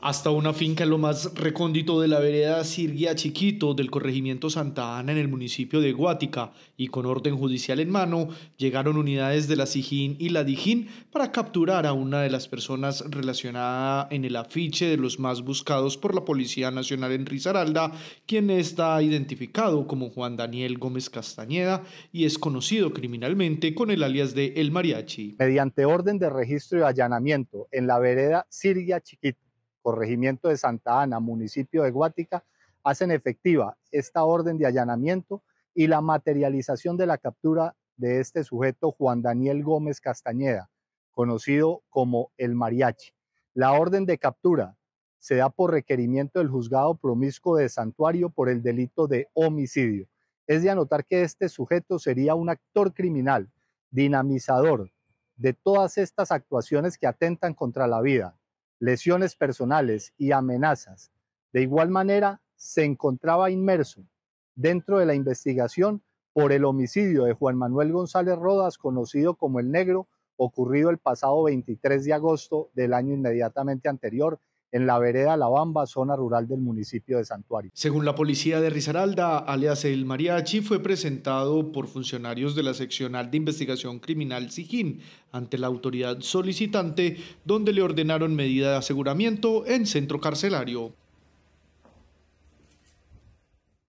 hasta una finca en lo más recóndito de la vereda Sirguía Chiquito del corregimiento Santa Ana en el municipio de Guática y con orden judicial en mano llegaron unidades de la Sijín y la DIJIN para capturar a una de las personas relacionada en el afiche de los más buscados por la Policía Nacional en Risaralda, quien está identificado como Juan Daniel Gómez Castañeda y es conocido criminalmente con el alias de El Mariachi. Mediante orden de registro y allanamiento en la vereda Chiquito, corregimiento de Santa Ana, municipio de Guática, hacen efectiva esta orden de allanamiento y la materialización de la captura de este sujeto Juan Daniel Gómez Castañeda, conocido como el mariachi. La orden de captura se da por requerimiento del juzgado promiscuo de santuario por el delito de homicidio. Es de anotar que este sujeto sería un actor criminal, dinamizador de todas estas actuaciones que atentan contra la vida, lesiones personales y amenazas. De igual manera, se encontraba inmerso dentro de la investigación por el homicidio de Juan Manuel González Rodas, conocido como el negro, ocurrido el pasado 23 de agosto del año inmediatamente anterior en la vereda La Bamba, zona rural del municipio de Santuario. Según la policía de Risaralda, alias El Mariachi, fue presentado por funcionarios de la seccional de investigación criminal Sijín ante la autoridad solicitante, donde le ordenaron medida de aseguramiento en centro carcelario.